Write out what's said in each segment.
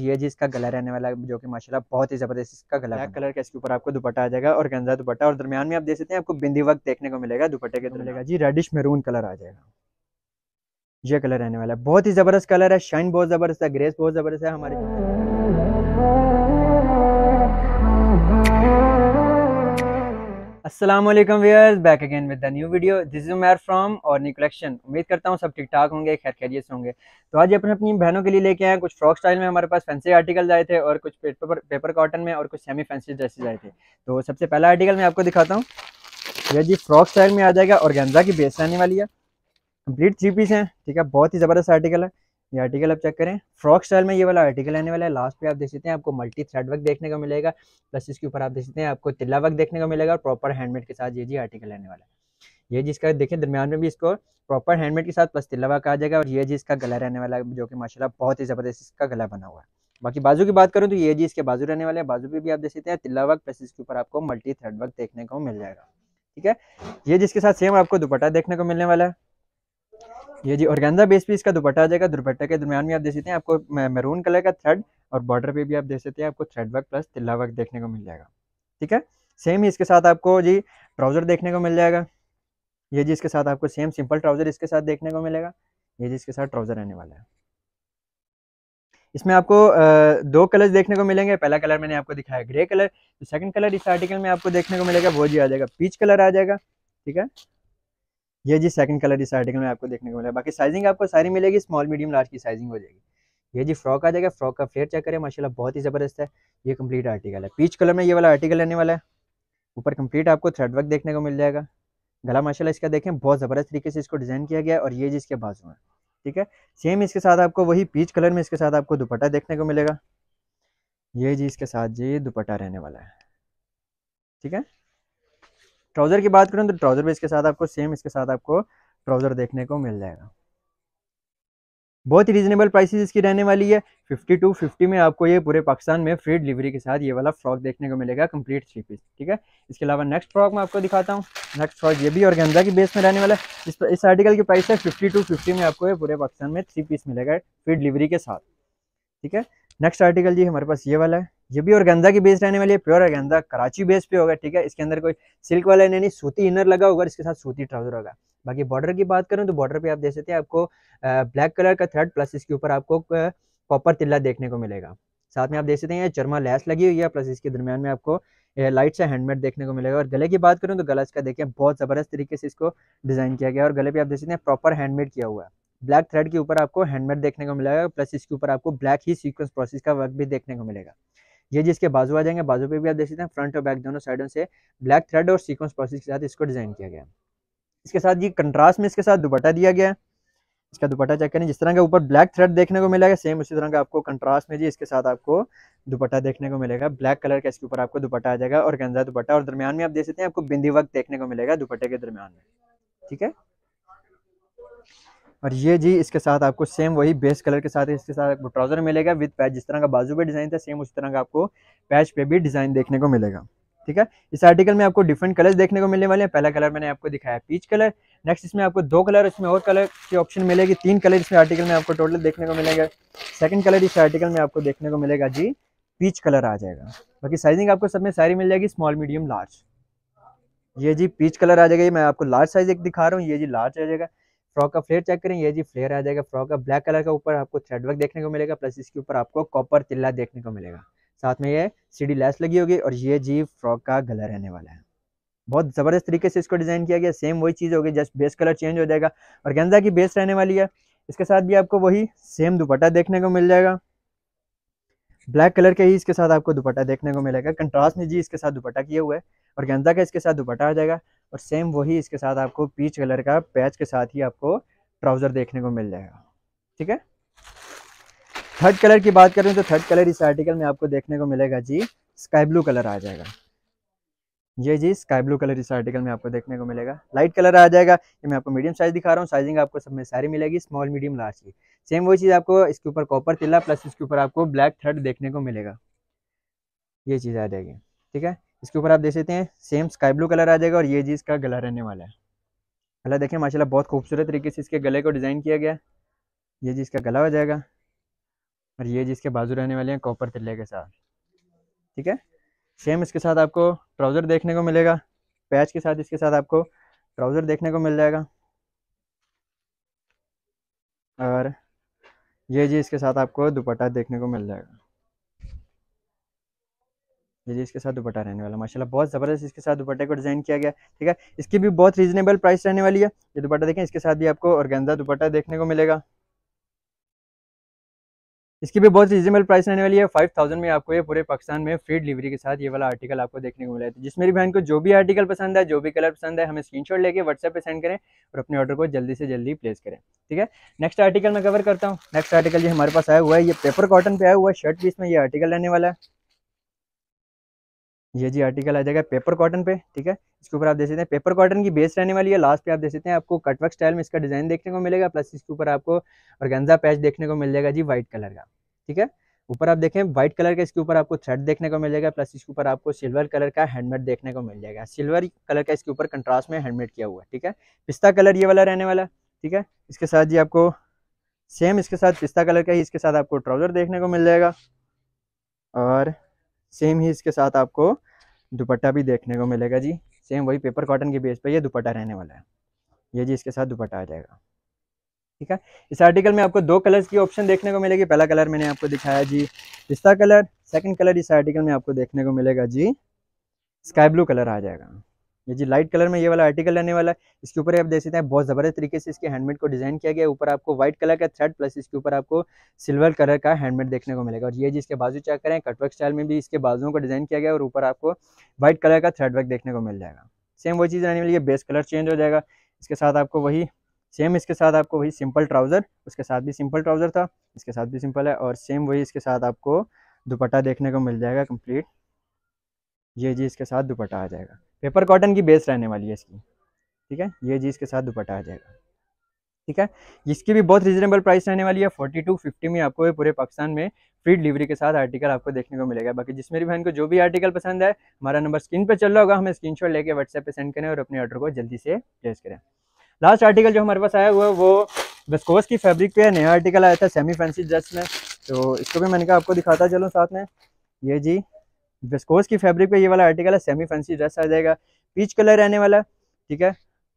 ये जी इसका गला रहने वाला है जो कि माशाल्लाह बहुत ही जबरदस्त इसका गला ब्लैक कलर का इसके ऊपर आपको दुपट्टा आ जाएगा और गंजा दुपट्टा और दरमियान में आप देख सकते हैं आपको बिंदी वक्त देखने को मिलेगा दुपट्टे के मिलेगा जी रेडिश मेरून कलर आ जाएगा ये कलर रहने वाला है बहुत ही जबरदस्त कलर है शाइन बहुत जबरदस्त है ग्रेस बहुत जबरदस्त है हमारे Aslam wears back again with the new video this is Umair from our new collection उम्मीद करता हूँ सब ठीक ठाक होंगे खैर खैरियत होंगे तो आज अपने अपनी बहनों के लिए लेके आए कुछ फ्रॉक स्टाइल में हमारे पास फैंसी आर्टिकल आए थे और कुछ पेपर पेपर कॉटन में और कुछ सेमी फैंसी ड्रेसेज आए थे तो सबसे पहला आर्टिकल मैं आपको दिखाता हूँ यह जी फ्रॉक स्टाइल में आ जाएगा और गेंजा की बेस आने वाली है कम्प्लीट थ्री पीस है ठीक है बहुत ही ज़बरदस्त आर्टिकल है ये आर्टिकल आप चेक करें फ्रॉक स्टाइल में ये वाला आर्टिकल आने वाला है लास्ट पे आप देख सकते हैं आपको मल्टी थ्रेड वर्क देखने को मिलेगा प्लस इसके ऊपर आप देख सकते हैं आपको तिल्ला वर्क देखने को मिलेगा और प्रॉपर हैंडमेड के साथ ये जी आर्टिकल आने वाला है ये जिसका देखें दरमियान में भी इसको प्रॉपर हैंडमेड के साथ प्लस तिल्ला वर्क आ जाएगा और ये जी इसका गला रहने वाला है जो कि माशाला बहुत ही ज़बरदस्त इसका गला बना हुआ है बाकी बाजू की बात करूँ तो ये जी इसके बाजू रहने वाले हैं बाजू पे भी आप देख सकते हैं तिल्ला वर्क प्लस इसके ऊपर आपको मल्टी थ्रेड वर्क देखने को मिल जाएगा ठीक है ये जिसके साथ सेम आपको दुपट्टा देखने को मिलने वाला है ये जी ऑर्गेंजा बेस पे इसका दुपट्टा आ जाएगा दुपट्टा के दरमियान में आप देख सकते हैं आपको मैरून कलर का थ्रेड और बॉर्डर पे भी आप देख सकते हैं आपको थ्रेड वर्क प्लस तिल्ला वर्क देखने को मिल जाएगा ठीक है सेम ही इसके साथ आपको जी ट्राउजर देखने को मिल जाएगा ये जी इसके साथ आपको सेम सिंपल ट्राउजर इसके साथ देखने को मिलेगा ये जी इसके साथ ट्राउजर रहने वाला है इसमें आपको दो कलर्स देखने को मिलेंगे पहला कलर मैंने आपको दिखाया ग्रे कलर सेकंड कलर इस आर्टिकल में आपको देखने को मिलेगा वो जी आ जाएगा पीच कलर आ जाएगा ठीक है ये जी सेकंड कलर इस आर्टिकल में आपको देखने को मिला बाकी साइजिंग आपको सारी मिलेगी स्मॉल मीडियम लार्ज की साइजिंग हो जाएगी ये जी फ्रॉक आ जाएगा फ्रॉक का फ्लेयर चेक करें माशाल्लाह बहुत ही ज़बरदस्त है ये कंप्लीट आर्टिकल है पीच कलर में ये वाला आर्टिकल रहने वाला है ऊपर कंप्लीट आपको थ्रेड वर्क देखने को मिल जाएगा गला माशाला इसका देखें बहुत ज़बरदस्त तरीके से इसको डिज़ाइन किया गया और ये जी इसके बाजू है ठीक है सेम इसके साथ आपको वही पीच कलर में इसके साथ आपको दुपट्टा देखने को मिलेगा ये जी इसके साथ जी दुपट्टा रहने वाला है ठीक है ट्राउज़र की बात करूँ तो ट्राउज़र भी इसके साथ आपको सेम इसके साथ आपको ट्राउज़र देखने को मिल जाएगा बहुत ही रीजनेबल प्राइसेस इसकी रहने वाली है फिफ्टी टू फिफ्टी में आपको ये पूरे पाकिस्तान में फ्री डिलीवरी के साथ ये वाला फ्रॉक देखने को मिलेगा कंप्लीट थ्री पीस ठीक है इसके अलावा नेक्स्ट फ्रॉक मैं आपको दिखाता हूँ नेक्स्ट फ्रॉक ये भी और गेंदा की बेस में रहने वाला है इस, इस आर्टिकल की प्राइस है फिफ्टी टू फिफ्टी में आपको ये पूरे पाकिस्तान में थ्री पीस मिलेगा फ्री डिलीवरी के साथ ठीक है नेक्स्ट आर्टिकल जी हमारे पास ये वाला है ये भी और गंदा की बेस रहने वाली है प्योर ऑर्गेंजा कराची बेस पे होगा ठीक है इसके अंदर कोई सिल्क वाला नहीं सूती इनर लगा होगा इसके साथ सूती ट्राउजर होगा बाकी बॉर्डर की बात करूँ तो बॉर्डर पे आप देख सकते हैं आपको ब्लैक कलर का थ्रेड प्लस इसके ऊपर आपको कॉपर तिल्ला देखने को मिलेगा साथ में आप देख सकते हैं चरमा लैस लगी हुई है प्लस इसके दरमियान में आपको लाइट सा हैंडमेड देखने को मिलेगा और गले की बात करूँ तो गला इसका देखें बहुत ज़बरदस्त तरीके से इसको डिज़ाइन किया गया और गले पर आप देख सकते हैं प्रॉपर हैंडमेड किया हुआ है ब्लैक थ्रेड के ऊपर आपको हैंडमेड देखने को मिलेगा प्लस इसके ऊपर आपको ब्लैक ही सीक्वेंस प्रोसेस का वर्क भी देखने को मिलेगा ये जिसके बाजू आ जाएंगे बाजू पे भी आप देख सकते हैं फ्रंट और बैक दोनों साइडों से ब्लैक थ्रेड और सीक्वेंस प्रोसेस के साथ इसको डिजाइन किया गया है इसके साथ ये कंट्रास्ट में इसके साथ दुपट्टा दिया गया है इसका दुपट्टा चेक करें जिस तरह का ऊपर ब्लैक थ्रेड देखने को मिलेगा सेम उसी तरह का आपको कंट्रास्ट में जी इसके साथ आपको दुपट्टा देखने को मिलेगा ब्लैक कलर का इसके ऊपर आपको दुपट्टा आ जाएगा और गंजा दुपट्टा और दरमियान में आप देख सकते हैं आपको बिंदी वक्त देखने को मिलेगा दुपट्टे के दरमियान में ठीक है और ये जी इसके साथ आपको सेम वही बेस कलर के साथ इसके साथ आपको ट्राउज़र मिलेगा विद पैच जिस तरह का बाजू पे डिज़ाइन था सेम उस तरह का आपको पैच पे भी डिज़ाइन देखने को मिलेगा ठीक है इस आर्टिकल में आपको डिफरेंट कलर्स देखने को मिलने वाले हैं पहला कलर मैंने आपको दिखाया पीच कलर नेक्स्ट इसमें आपको दो कलर इसमें और कलर की ऑप्शन मिलेगी तीन कलर इसमें आर्टिकल में आपको टोटल देखने को मिलेगा सेकंड कलर इस आर्टिकल में आपको देखने को मिलेगा जी पीच कलर आ जाएगा बाकी साइजिंग आपको सब में सारी मिल जाएगी स्मॉल मीडियम लार्ज ये जी पीच कलर आ जाएगा ये मैं आपको लार्ज साइज एक दिखा रहा हूँ ये जी लार्ज आ जाएगा फ्रॉक का फ्लेयर चेक करें ये जी फ्लेयर आ जाएगा फ्रॉक का ब्लैक कलर का ऊपर आपको थ्रेड वर्क देखने को मिलेगा प्लस इसके ऊपर आपको कॉपर तिल्ला देखने को मिलेगा साथ में ये सीडी लैस लगी होगी और ये जी फ्रॉक का गला रहने वाला है बहुत ज़बरदस्त तरीके से इसको डिज़ाइन किया गया सेम वही चीज़ होगी जस्ट बेस कलर चेंज हो जाएगा और गेंदा की बेस रहने वाली है इसके साथ भी आपको वही सेम दुपट्टा देखने को मिल जाएगा ब्लैक कलर का ही इसके साथ आपको दुपट्टा देखने को मिलेगा कंट्रास्ट में जी इसके साथ दुपट्टा किया हुआ है और गेंदा का इसके साथ दुपट्टा आ जाएगा और सेम वही इसके साथ आपको पीच कलर का पैच के साथ ही आपको ट्राउज़र देखने को मिल जाएगा ठीक है थर्ड कलर की बात करें तो थर्ड कलर इस आर्टिकल में आपको देखने को मिलेगा जी स्काई ब्लू कलर आ जाएगा ये जी स्काई ब्लू कलर इस आर्टिकल में आपको देखने को मिलेगा लाइट कलर आ जाएगा ये मैं आपको मीडियम साइज दिखा रहा हूँ साइजिंग आपको सब में सारी मिलेगी स्मॉल मीडियम लार्ज की सेम वही चीज़ आपको इसके ऊपर कॉपर तिल्ला प्लस इसके ऊपर आपको ब्लैक थर्ड देखने को मिलेगा ये चीज़ आ जाएगी ठीक है इसके ऊपर आप देख सकते हैं सेम स्काई ब्लू कलर आ जाएगा और ये जी इसका गला रहने वाला है गला देखें माशाला बहुत खूबसूरत तरीके से इसके गले को डिज़ाइन किया गया ये जी इसका गला हो जाएगा और ये जी इसके बाजू रहने वाले हैं कॉपर तिल्ले के साथ ठीक है सेम इसके साथ आपको ट्राउज़र देखने को मिलेगा पैच के साथ इसके साथ आपको ट्राउज़र देखने को मिल जाएगा और ये जी इसके साथ आपको दुपट्टा देखने को मिल जाएगा ये जी इसके साथ दुपट्टा रहने वाला माशाल्लाह बहुत ज़बरदस्त इसके साथ दुपट्टे को डिज़ाइन किया गया ठीक है इसकी भी बहुत रीजनेबल प्राइस रहने वाली है ये दुपट्टा देखें इसके साथ भी आपको औरगेंजा दुपट्टा देखने को मिलेगा इसकी भी बहुत रीजनेबल प्राइस रहने वाली है फाइव थाउजेंड में आपको ये पूरे पाकिस्तान में फ्री डिलीवरी के साथ ये वाला आर्टिकल आपको देखने को मिला है जिस मेरी बहन को जो भी आर्टिकल पसंद है जो भी कलर पसंद है हमें स्क्रीनशॉट लेके व्हाट्सएप पे सेंड करें और अपने ऑर्डर को जल्दी से जल्दी प्लेस करें ठीक है नेक्स्ट आर्टिकल मैं कवर करता हूँ नेक्स्ट आर्टिकल ये हमारे पास आया हुआ है ये पेपर कॉटन पे आया हुआ है शर्ट भी इसमें ये आर्टिकल रहने वाला है ये जी आर्टिकल आ जाएगा पेपर कॉटन पे ठीक है इसके ऊपर आप देख सकते हैं पेपर कॉटन की बेस रहने वाली है लास्ट पे आप देख सकते हैं आपको कटवर्क स्टाइल में इसका डिजाइन देखने को मिलेगा प्लस इसके ऊपर आपको ऑर्गेंजा पैच देखने को मिल जाएगा जी व्हाइट कलर का ठीक है ऊपर आप देखें व्हाइट कलर का इसके ऊपर आपको थ्रेड देखने को मिल जाएगा प्लस इसके ऊपर आपको सिल्वर कलर का हैंडमेड देखने को मिल जाएगा सिल्वर कलर का इसके ऊपर कंट्रास्ट में हैंडमेड किया हुआ है ठीक है पिस्ता कलर ये वाला रहने वाला ठीक है इसके साथ जी आपको सेम इसके साथ पिस्ता कलर का ही इसके साथ आपको ट्राउजर देखने को मिल जाएगा और सेम ही इसके साथ आपको दुपट्टा भी देखने को मिलेगा जी सेम वही पेपर कॉटन के बेस पर यह दुपट्टा रहने वाला है ये जी इसके साथ दुपट्टा आ जाएगा ठीक है इस आर्टिकल में आपको दो कलर्स की ऑप्शन देखने को मिलेगी पहला कलर मैंने आपको दिखाया जी पिस्ता कलर सेकंड कलर इस आर्टिकल में आपको देखने को मिलेगा जी स्काई ब्लू कलर आ जाएगा ये जी लाइट कलर में ये वाला आर्टिकल रहने वाला है इसके ऊपर आप देख सकते हैं बहुत ज़बरदस्त तरीके से इसके हैंडमेड को डिज़ाइन किया गया है ऊपर आपको व्हाइट कलर का थ्रेड प्लस इसके ऊपर आपको सिल्वर कलर का हैंडमेड देखने को मिलेगा और ये जिसके बाजू चेक करें कटवर्क स्टाइल में भी इसके बाजुओं को डिज़ाइन किया गया और ऊपर आपको व्हाइट कलर का थ्रेड वर्क देखने को मिल जाएगा सेम वही चीज़ रहने वाली है बेस कलर चेंज हो जाएगा इसके साथ आपको वही सेम इसके साथ आपको वही सिंपल ट्राउज़र उसके साथ भी सिंपल ट्राउज़र था इसके साथ भी सिंपल है और सेम वही इसके साथ आपको दुपट्टा देखने को मिल जाएगा कंप्लीट ये जी इसके साथ दुपट्टा आ जाएगा पेपर कॉटन की बेस रहने वाली है इसकी ठीक है ये जी इसके साथ दुपट्टा आ जाएगा ठीक है इसकी भी बहुत रिजनेबल प्राइस रहने वाली है फोर्टी टू फिफ्टी में आपको पूरे पाकिस्तान में फ्री डिलीवरी के साथ आर्टिकल आपको देखने को मिलेगा बाकी जिस मेरी बहन को जो भी आर्टिकल पसंद है हमारा नंबर स्क्रीन पर चल रहा होगा हमें शॉट लेकर व्हाट्सएप पर सेंड करें और अपने ऑर्डर को जल्दी से प्लेस करें लास्ट आर्टिकल जो हमारे पास आया हुआ है वो बेस्कोस की फैब्रिक पे नया आर्टिकल आया था सेमी फैंसी ड्रेस में तो इसको भी मैंने कहा आपको दिखाता चलो साथ में ये जी विस्कोस की फैब्रिक पे ये वाला आर्टिकल है सेमी फैंसी ड्रेस आ जाएगा पीच कलर रहने वाला ठीक है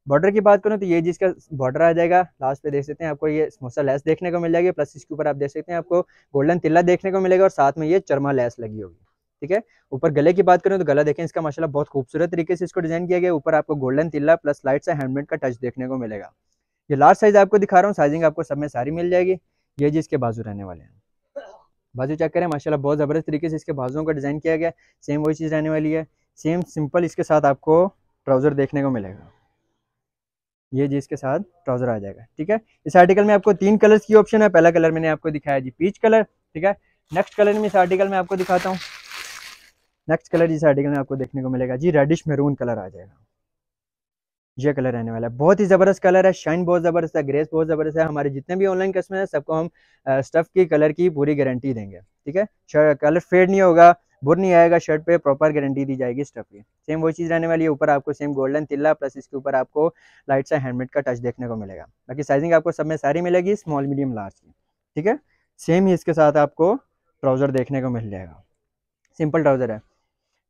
बॉर्डर की बात करूँ तो ये जिसका बॉर्डर आ जाएगा लास्ट पे देख सकते हैं आपको ये समोसा लेस देखने को मिल जाएगी प्लस इसके ऊपर आप देख सकते हैं आपको गोल्डन तिल्ला देखने को मिलेगा और साथ में ये चरमा लेस लगी होगी ठीक है ऊपर गले की बात करूँ तो गला देखें इसका माशाला बहुत खूबसूरत तरीके से इसको डिजाइन किया गया ऊपर आपको गोल्डन तिल्ला प्लस लाइट से हैंडमेड का टच देखने को मिलेगा ये लार्ज साइज आपको दिखा रहा हूँ साइजिंग आपको सब में सारी मिल जाएगी ये जिसके बाजू रहने वाले हैं बाजू चेक करें माशाल्लाह बहुत ज़बरदस्त तरीके से इसके बाजुओं का डिज़ाइन किया गया सेम वही चीज़ रहने वाली है सेम सिंपल इसके साथ आपको ट्राउज़र देखने को मिलेगा ये जी इसके साथ ट्राउज़र आ जाएगा ठीक है इस आर्टिकल में आपको तीन कलर्स की ऑप्शन है पहला कलर मैंने आपको दिखाया जी पीच कलर ठीक है नेक्स्ट कलर में इस आर्टिकल में आपको दिखाता हूँ नेक्स्ट कलर इस आर्टिकल में आपको देखने को मिलेगा जी रेडिश मेरून कलर आ जाएगा ये कलर रहने वाला है बहुत ही ज़बरदस्त कलर है शाइन बहुत ज़बरदस्त है ग्रेस बहुत ज़बरदस्त है हमारे जितने भी ऑनलाइन कस्टमर है सबको हम स्टफ़ की कलर की पूरी गारंटी देंगे ठीक है कलर फेड नहीं होगा बुर नहीं आएगा शर्ट पे प्रॉपर गारंटी दी जाएगी स्टफ़ की सेम वो चीज़ रहने वाली है ऊपर आपको सेम गोल्डन तिल्ला प्लस इसके ऊपर आपको लाइट सा हैंडमेड का टच देखने को मिलेगा बाकी साइजिंग आपको सब में सारी मिलेगी स्मॉल मीडियम लार्ज की ठीक है सेम ही इसके साथ आपको ट्राउज़र देखने को मिल जाएगा सिंपल ट्राउज़र है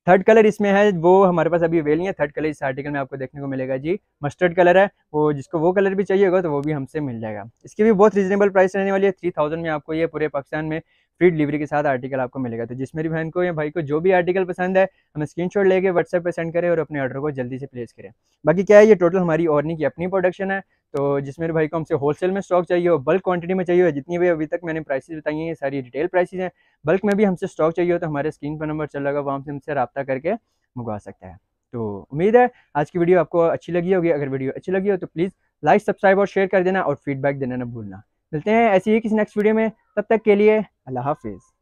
थर्ड कलर इसमें है वो हमारे पास अभी अवेल नहीं है थर्ड कलर इस आर्टिकल में आपको देखने को मिलेगा जी मस्टर्ड कलर है वो जिसको वो कलर भी चाहिए होगा तो वो भी हमसे मिल जाएगा इसकी भी बहुत रीजनेबल प्राइस रहने वाली है थ्री थाउजेंड में आपको ये पूरे पाकिस्तान में फ्री डिलीवरी के साथ आर्टिकल आपको मिलेगा तो जिस मेरी बहन को या भाई को जो भी आर्टिकल पसंद है हमें स्क्रीन शॉट लेके व्हाट्सएप पर सेंड करें और अपने ऑर्डर को जल्दी से प्लेस करें बाकी क्या है ये टोटल हमारी ऑर्नी की अपनी प्रोडक्शन है तो जिस मेरे भाई को हमसे होलसेल में स्टॉक चाहिए हो बल्क क्वांटिटी में चाहिए हो जितनी भी अभी तक मैंने प्राइसेस बताई हैं ये सारी रिटेल प्राइसेस हैं बल्क में भी हमसे स्टॉक चाहिए हो तो हमारे स्क्रीन पर नंबर चल रहा वहाँ से हमसे रब्ता करके मंगवा सकता है तो उम्मीद है आज की वीडियो आपको अच्छी लगी होगी अगर वीडियो अच्छी लगी हो तो प्लीज़ लाइक सब्सक्राइब और शेयर कर देना और फीडबैक देना ना भूलना मिलते हैं ऐसी ही किसी नेक्स्ट वीडियो में तब तक के लिए अल्लाह हाफिज़